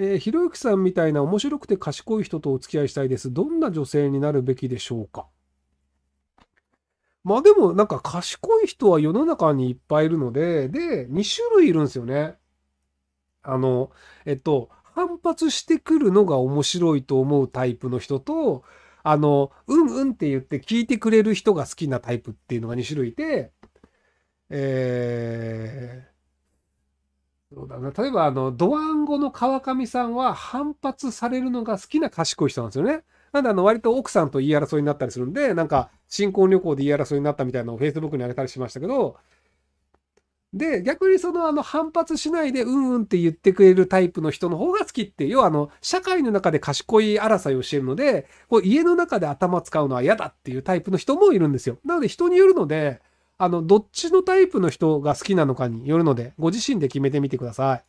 えー、ひろゆきさんみたいな面白くて賢い人とお付き合いしたいです。どんな女性になるべきでしょうかまあでもなんか賢い人は世の中にいっぱいいるので、で、2種類いるんですよね。あの、えっと、反発してくるのが面白いと思うタイプの人と、あの、うんうんって言って聞いてくれる人が好きなタイプっていうのが2種類いて、えーそうだな例えばあのドワンゴの川上さんは反発されるのが好きな賢い人なんですよね。なんであの割と奥さんと言い争いになったりするんでなんか新婚旅行で言い争いになったみたいなのを Facebook に上げたりしましたけどで逆にそのあの反発しないでうんうんって言ってくれるタイプの人の方が好きって要はあの社会の中で賢い争いをしているのでこう家の中で頭使うのは嫌だっていうタイプの人もいるんですよ。なので人によるのであの、どっちのタイプの人が好きなのかによるので、ご自身で決めてみてください。